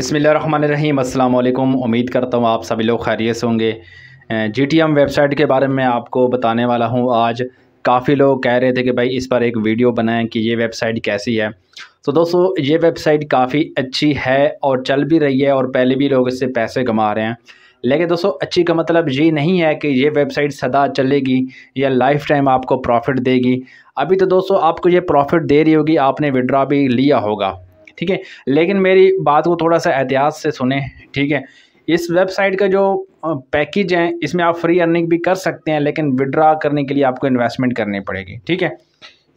बसमीम् असल उम्मीद करता हूँ आप सभी लोग खैरियत से होंगे जी टी एम वेबसाइट के बारे में आपको बताने वाला हूँ आज काफ़ी लोग कह रहे थे कि भाई इस पर एक वीडियो बनाएं कि ये वेबसाइट कैसी है तो दोस्तों ये वेबसाइट काफ़ी अच्छी है और चल भी रही है और पहले भी लोग इससे पैसे कमा रहे हैं लेकिन दोस्तों अच्छी का मतलब ये नहीं है कि ये वेबसाइट सदा चलेगी या लाइफ टाइम आपको प्रॉफिट देगी अभी तो दोस्तों आपको ये प्रॉफिट दे रही होगी आपने विड्रा भी लिया होगा ठीक है लेकिन मेरी बात को थोड़ा सा एहतियात से सुने ठीक है इस वेबसाइट का जो पैकेज है इसमें आप फ्री अर्निंग भी कर सकते हैं लेकिन विड्रा करने के लिए आपको इन्वेस्टमेंट करनी पड़ेगी ठीक है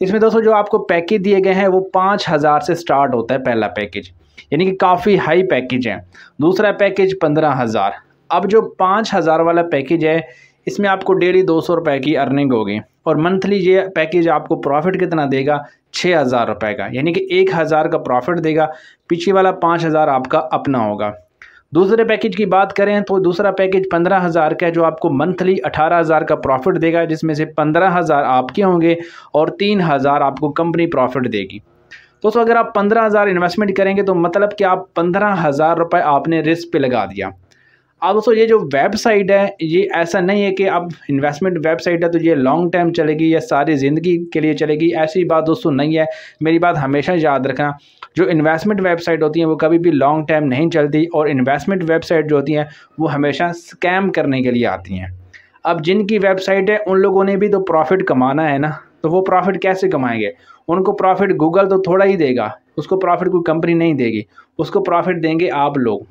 इसमें दोस्तों जो आपको पैकेज दिए गए हैं वो पाँच हज़ार से स्टार्ट होता है पहला पैकेज यानी कि काफ़ी हाई पैकेज है दूसरा पैकेज पंद्रह हज़ार अब जो पाँच हज़ार वाला पैकेज है इसमें आपको डेली दो सौ रुपये की अर्निंग होगी और मंथली ये पैकेज आपको प्रॉफिट कितना देगा छः हज़ार रुपये का यानी कि एक हज़ार का प्रॉफिट देगा पीछे वाला पाँच हज़ार आपका अपना होगा दूसरे पैकेज की बात करें तो दूसरा पैकेज पंद्रह हज़ार का है जो आपको मंथली अठारह हज़ार का प्रॉफिट देगा जिसमें से पंद्रह हज़ार आपके होंगे और तीन हज़ार आपको कंपनी प्रॉफिट देगी दोस्तों अगर आप पंद्रह हज़ार इन्वेस्टमेंट करेंगे तो मतलब कि आप पंद्रह हज़ार रुपये आपने रिस्क पे लगा दिया अब दोस्तों ये जो वेबसाइट है ये ऐसा नहीं है कि अब इन्वेस्टमेंट वेबसाइट है तो ये लॉन्ग टर्म चलेगी या सारी ज़िंदगी के लिए चलेगी ऐसी बात दोस्तों नहीं है मेरी बात हमेशा याद रखना जो इन्वेस्टमेंट वेबसाइट होती हैं वो कभी भी लॉन्ग टर्म नहीं चलती और इन्वेस्टमेंट वेबसाइट जो होती हैं वो हमेशा स्कैम करने के लिए आती हैं अब जिनकी वेबसाइट है उन लोगों ने भी तो प्रॉफिट कमाना है ना तो वो प्रॉफिट कैसे कमाएंगे उनको प्रॉफिट गूगल तो थोड़ा ही देगा उसको प्रॉफिट कोई कंपनी नहीं देगी उसको प्रॉफिट देंगे आप लोग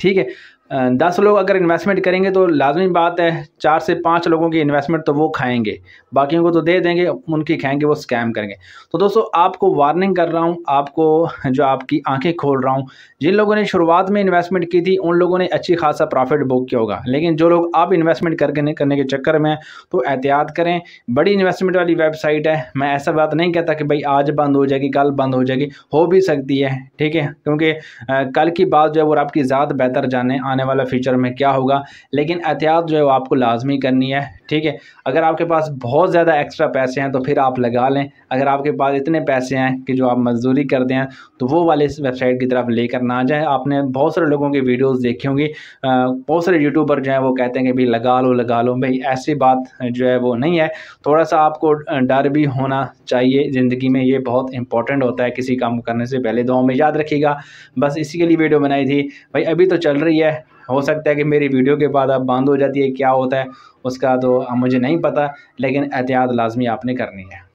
ठीक है दस लोग अगर इन्वेस्टमेंट करेंगे तो लाजमी बात है चार से पाँच लोगों की इन्वेस्टमेंट तो वो खाएंगे बाकियों को तो दे देंगे उनकी खाएंगे वो स्कैम करेंगे तो दोस्तों आपको वार्निंग कर रहा हूँ आपको जो आपकी आंखें खोल रहा हूँ जिन लोगों ने शुरुआत में इन्वेस्टमेंट की थी उन लोगों ने अच्छी खासा प्रॉफिट बुक किया होगा लेकिन जो लोग आप इन्वेस्टमेंट करके करने के चक्कर में तो एहतियात करें बड़ी इन्वेस्टमेंट वाली वेबसाइट है मैं ऐसा बात नहीं कहता कि भाई आज बंद हो जाएगी कल बंद हो जाएगी हो भी सकती है ठीक है क्योंकि कल की बात जो है वो आपकी ज़्यादा बेहतर जाने आने वाला फ्यूचर में क्या होगा लेकिन एहतियात जो है वो आपको लाजमी करनी है ठीक है अगर आपके पास बहुत ज़्यादा एक्स्ट्रा पैसे हैं तो फिर आप लगा लें अगर आपके पास इतने पैसे हैं कि जो आप मजदूरी करते हैं तो वो वाले इस वेबसाइट की तरफ लेकर ना जाए आपने बहुत सारे लोगों की वीडियोज देखी होंगी बहुत सारे यूट्यूबर जो हैं वो कहते हैं कि भाई लगा लो लगा लो भाई ऐसी बात जो है वो नहीं है थोड़ा सा आपको डर भी होना चाहिए ज़िंदगी में ये बहुत इंपॉर्टेंट होता है किसी काम करने से पहले दो में याद रखिएगा बस इसी के लिए वीडियो बनाई थी भाई अभी तो चल रही है हो सकता है कि मेरी वीडियो के बाद आप बंद हो जाती है क्या होता है उसका तो मुझे नहीं पता लेकिन एहतियात लाजमी आपने करनी है